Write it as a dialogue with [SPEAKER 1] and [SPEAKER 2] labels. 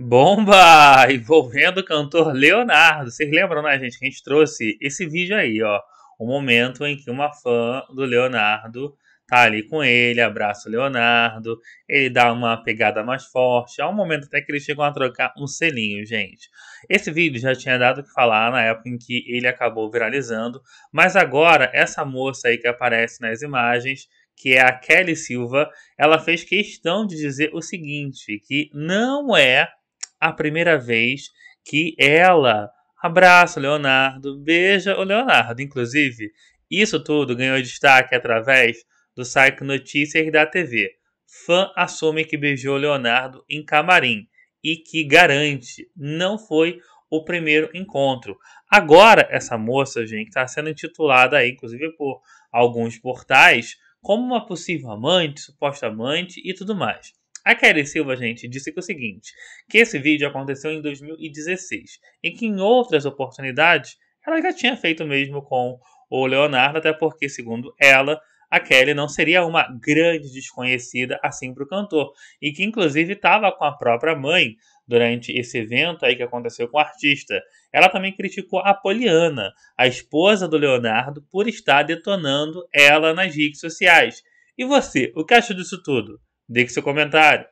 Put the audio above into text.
[SPEAKER 1] Bomba! Envolvendo o cantor Leonardo. Vocês lembram, né, gente, que a gente trouxe esse vídeo aí, ó. O momento em que uma fã do Leonardo tá ali com ele, abraça o Leonardo, ele dá uma pegada mais forte. Há é um momento até que eles chegam a trocar um selinho, gente. Esse vídeo já tinha dado o que falar na época em que ele acabou viralizando, mas agora essa moça aí que aparece nas imagens, que é a Kelly Silva, ela fez questão de dizer o seguinte, que não é a primeira vez que ela abraça o Leonardo, beija o Leonardo. Inclusive, isso tudo ganhou destaque através do site Notícias da TV. Fã assume que beijou Leonardo em camarim e que garante não foi o primeiro encontro. Agora, essa moça, gente, está sendo intitulada aí, inclusive por alguns portais, como uma possível amante, suposta amante e tudo mais. A Kelly Silva, gente, disse que é o seguinte: que esse vídeo aconteceu em 2016 e que em outras oportunidades ela já tinha feito mesmo com o Leonardo, até porque, segundo ela, a Kelly não seria uma grande desconhecida assim para o cantor e que inclusive estava com a própria mãe durante esse evento aí que aconteceu com o artista. Ela também criticou a Poliana, a esposa do Leonardo, por estar detonando ela nas redes sociais. E você, o que acha disso tudo? Deixe seu comentário.